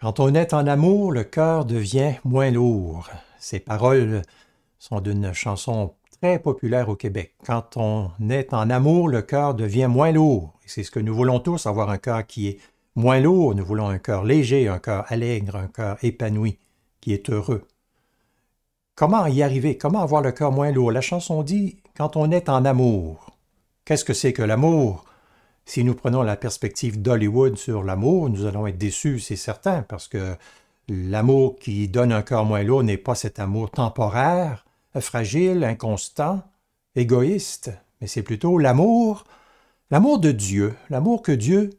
Quand on est en amour, le cœur devient moins lourd. Ces paroles sont d'une chanson très populaire au Québec. Quand on est en amour, le cœur devient moins lourd. C'est ce que nous voulons tous, avoir un cœur qui est moins lourd. Nous voulons un cœur léger, un cœur allègre, un cœur épanoui, qui est heureux. Comment y arriver? Comment avoir le cœur moins lourd? La chanson dit quand on est en amour. Qu'est-ce que c'est que l'amour? Si nous prenons la perspective d'Hollywood sur l'amour, nous allons être déçus, c'est certain, parce que l'amour qui donne un cœur moins lourd n'est pas cet amour temporaire, fragile, inconstant, égoïste, mais c'est plutôt l'amour, l'amour de Dieu, l'amour que Dieu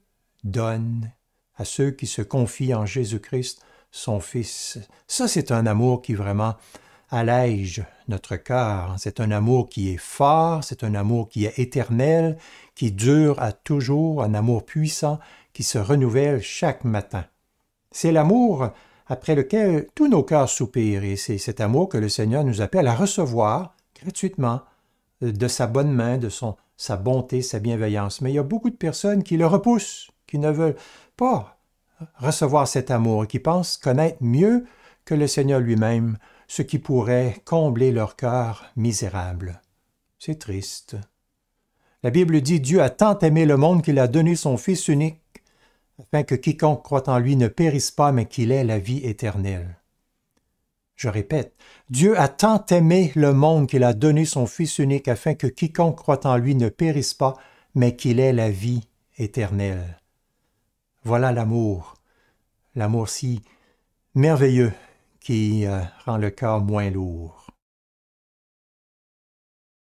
donne à ceux qui se confient en Jésus-Christ, son Fils. Ça, c'est un amour qui vraiment allège notre cœur. C'est un amour qui est fort, c'est un amour qui est éternel, qui dure à toujours, un amour puissant qui se renouvelle chaque matin. C'est l'amour après lequel tous nos cœurs soupirent, et c'est cet amour que le Seigneur nous appelle à recevoir gratuitement de sa bonne main, de sa bonté, sa bienveillance. Mais il y a beaucoup de personnes qui le repoussent, qui ne veulent pas recevoir cet amour, qui pensent connaître mieux que le Seigneur lui-même ce qui pourrait combler leur cœur misérable. C'est triste. La Bible dit Dieu a tant aimé le monde qu'il a donné son Fils unique, afin que quiconque croit en lui ne périsse pas, mais qu'il ait la vie éternelle. Je répète, Dieu a tant aimé le monde qu'il a donné son Fils unique, afin que quiconque croit en lui ne périsse pas, mais qu'il ait la vie éternelle. Voilà l'amour, l'amour si merveilleux qui euh, rend le corps moins lourd.